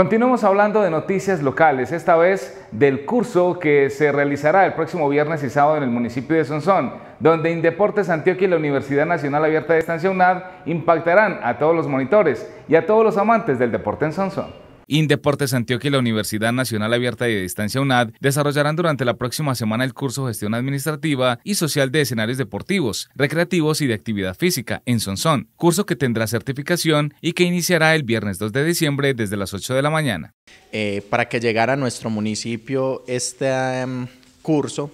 Continuamos hablando de noticias locales, esta vez del curso que se realizará el próximo viernes y sábado en el municipio de Sonsón, donde Indeportes Antioquia y la Universidad Nacional Abierta de Estancia UNAD impactarán a todos los monitores y a todos los amantes del deporte en Sonsón. Indeportes Antioquia y la Universidad Nacional Abierta y de Distancia UNAD desarrollarán durante la próxima semana el curso Gestión Administrativa y Social de Escenarios Deportivos, Recreativos y de Actividad Física en Sonsón, curso que tendrá certificación y que iniciará el viernes 2 de diciembre desde las 8 de la mañana. Eh, para que llegara a nuestro municipio este em, curso,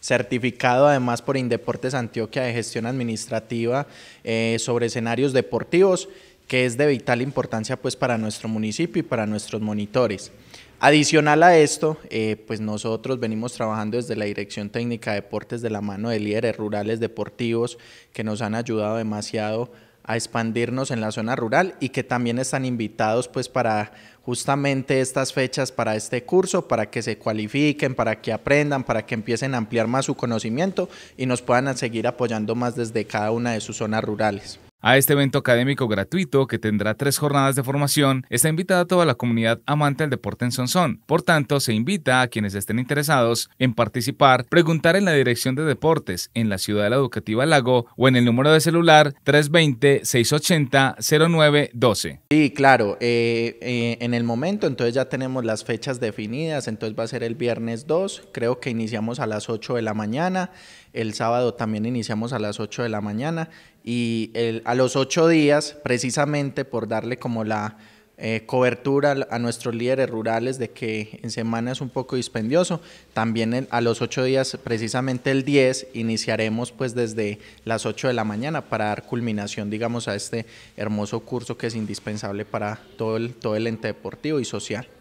certificado además por Indeportes Antioquia de gestión administrativa eh, sobre escenarios deportivos que es de vital importancia pues para nuestro municipio y para nuestros monitores. Adicional a esto, eh, pues nosotros venimos trabajando desde la Dirección Técnica de Deportes de la mano de líderes rurales deportivos que nos han ayudado demasiado a expandirnos en la zona rural y que también están invitados pues para justamente estas fechas para este curso, para que se cualifiquen, para que aprendan, para que empiecen a ampliar más su conocimiento y nos puedan seguir apoyando más desde cada una de sus zonas rurales. A este evento académico gratuito, que tendrá tres jornadas de formación, está invitada toda la comunidad amante del deporte en Sonsón. Por tanto, se invita a quienes estén interesados en participar, preguntar en la Dirección de Deportes, en la Ciudad de la Educativa Lago o en el número de celular 320-680-0912. Sí, claro. Eh, eh, en el momento, entonces ya tenemos las fechas definidas. Entonces va a ser el viernes 2. Creo que iniciamos a las 8 de la mañana. El sábado también iniciamos a las 8 de la mañana y a los ocho días, precisamente por darle como la eh, cobertura a nuestros líderes rurales de que en semana es un poco dispendioso, también a los ocho días, precisamente el 10, iniciaremos pues desde las ocho de la mañana para dar culminación, digamos, a este hermoso curso que es indispensable para todo el, todo el ente deportivo y social.